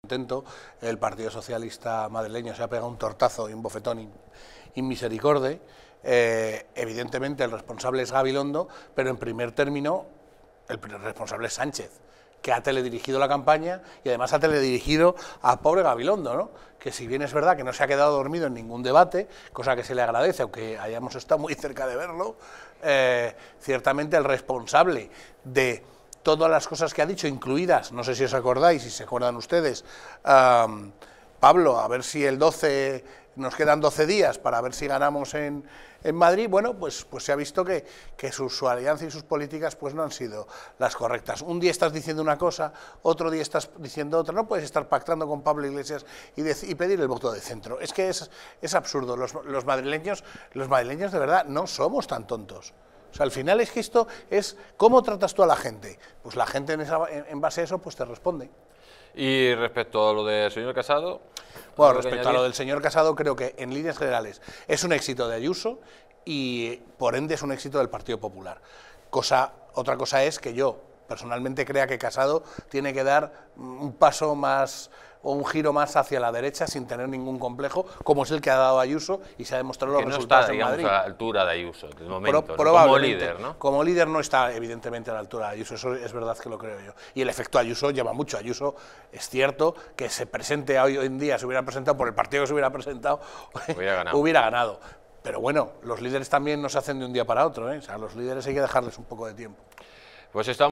Contento, el Partido Socialista madrileño se ha pegado un tortazo y un bofetón inmisericorde. Eh, evidentemente el responsable es Gabilondo, pero en primer término el responsable es Sánchez, que ha teledirigido la campaña y además ha teledirigido a pobre Gabilondo, ¿no? que si bien es verdad que no se ha quedado dormido en ningún debate, cosa que se le agradece, aunque hayamos estado muy cerca de verlo, eh, ciertamente el responsable de todas las cosas que ha dicho, incluidas, no sé si os acordáis, si se acuerdan ustedes, Pablo, a ver si el 12, nos quedan 12 días para ver si ganamos en, en Madrid, bueno, pues, pues se ha visto que, su, alianza y sus políticas pues no han sido las correctas. Un día estás diciendo una cosa, otro día estás diciendo otra. No puedes estar pactando con Pablo Iglesias y, y pedir el voto de centro. Es que es, es absurdo. Los, los, madrileños, los madrileños de verdad no somos tan tontos al final es que esto es cómo tratas tú a la gente. Pues la gente en, base a eso pues te responde. Y respecto a lo del señor Casado. Bueno, respecto a lo del señor Casado, creo que en líneas generales es un éxito de Ayuso y por ende es un éxito del Partido Popular. otra cosa es que yo personalmente crea que Casado tiene que dar un paso más o un giro más hacia la derecha sin tener ningún complejo, como es el que ha dado Ayuso y se ha demostrado que los no resultados está, Madrid. a la altura de Ayuso, momento, como líder, ¿no? Como líder no está evidentemente a la altura de Ayuso, eso es verdad que lo creo yo. Y el efecto Ayuso lleva mucho. Ayuso es cierto que se presente hoy en día, se hubiera presentado por el partido que se hubiera presentado, hubiera ganado. Pero bueno, los líderes también no se hacen de un día para otro, ¿eh? o sea, los líderes hay que dejarles un poco de tiempo. Pues estamos